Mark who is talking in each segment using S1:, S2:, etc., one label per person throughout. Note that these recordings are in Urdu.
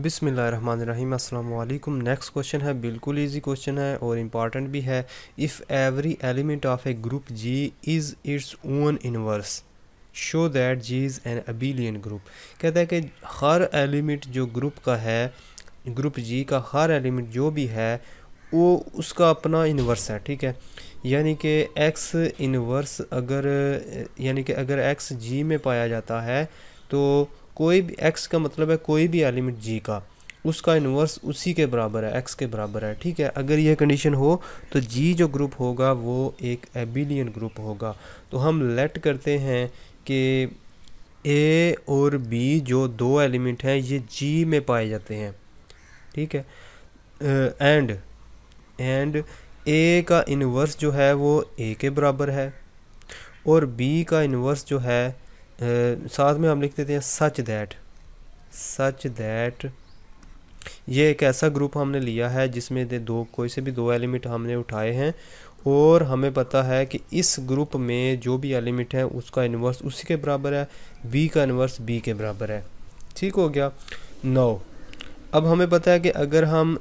S1: بسم اللہ الرحمن الرحیم السلام علیکم نیکسٹ کویشن ہے بالکل ایزی کویشچن ہے اور امپارٹنٹ بھی ہے if every element of a group G is its own inverse show that G is an abelian group کہتا ہے کہ ہر ایلیمنٹ جو گروپ کا ہے گروپ جی کا ہر ایلیمنٹ جو بھی ہے وہ اس کا اپنا انورس ہے ٹھیک ہے یعنی کہ ایکس انورس اگر یعنی کہ اگر ایکس جی میں پایا جاتا ہے تو کوئی بھی ایکس کا مطلب ہے کوئی بھی ایلیمنٹ جی کا اس کا انورس اسی کے برابر ہے ایکس کے برابر ہے ٹھیک ہے اگر یہ کنڈیشن ہو تو جی جو گروپ ہوگا وہ ایک ایبیلین گروپ ہوگا تو ہم لیٹ کرتے ہیں کہ اے اور بی جو دو ایلیمنٹ ہیں یہ جی میں پائے جاتے ہیں ٹھیک ہے اینڈ اینڈ اے کا انورس جو ہے وہ اے کے برابر ہے اور بی کا انورس جو ہے ساتھ میں ہم لکھ دیتے ہیں سچ دیٹ سچ دیٹ یہ ایک ایسا گروپ ہم نے لیا ہے جس میں دو کوئی سے بھی دو ایلیمنٹ ہم نے اٹھائے ہیں اور ہمیں پتہ ہے کہ اس گروپ میں جو بھی ایلیمنٹ ہے اس کا انورس اسی کے برابر ہے بی کا انورس بی کے برابر ہے ٹھیک ہو گیا نو اب ہمیں پتہ ہے کہ اگر ہم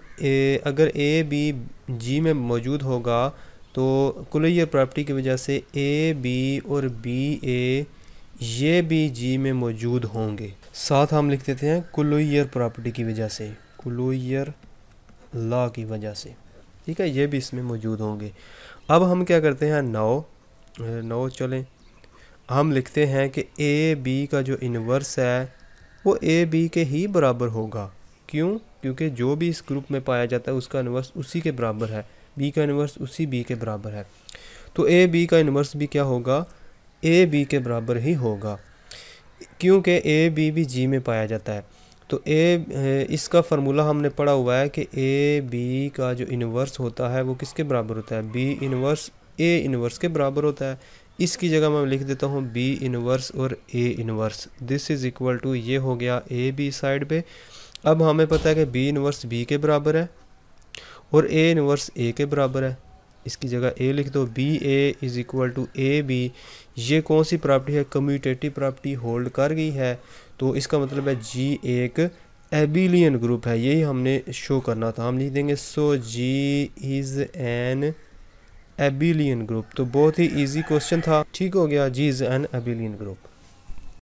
S1: اگر اے بی جی میں موجود ہوگا تو کلیئر پراپرٹی کی وجہ سے اے بی اور بی اے یہ بھی جی میں موجود ہوں گے ساتھ ہم لکھ دیتے ہیں کلوئر پراپرٹی کی وجہ سے کلوئر لا کی وجہ سے ٹھیک ہے یہ بھی اس میں موجود ہوں گے اب ہم کیا کرتے ہیں نو نو چلیں ہم لکھتے ہیں کہ اے بی کا جو انورس ہے وہ اے بی کے ہی برابر ہوگا کیوں کیونکہ جو بھی اس گروپ میں پایا جاتا ہے اس کا انورس اسی کے برابر ہے بی کا انورس اسی بی کے برابر ہے تو اے بی کا انورس بھی کیا ہوگا اے بی کے برابر ہی ہوگا کیونکہ اے بی بھی جی میں پایا جاتا ہے تو اے اس کا فرمولا ہم نے پڑھا ہوا ہے کہ اے بی کا جو انورس ہوتا ہے وہ کس کے برابر ہوتا ہے بی انورس اے انورس کے برابر ہوتا ہے اس کی جگہ میں لکھ دیتا ہوں بی انورس اور A inverse this is equal to یہ ہو گیا اے بی سائڈ پہ اب ہمیں پتہ ہے کہ بی انورس بی کے برابر ہے اور اے انورس اے کے برابر ہے اس کی جگہ اے لکھ دو B A is equal to A B یہ کون سی پراپرٹی ہے کمیوٹیٹی پراپرٹی ہولڈ کر گئی ہے تو اس کا مطلب ہے جی ایک ایبیلین گروپ ہے یہی ہم نے شو کرنا تھا ہم لکھ دیں گے سو جی از این ایبیلین گروپ تو بہت ہی ایزی کوشچن تھا ٹھیک ہو گیا جی از این ایبیلین گروپ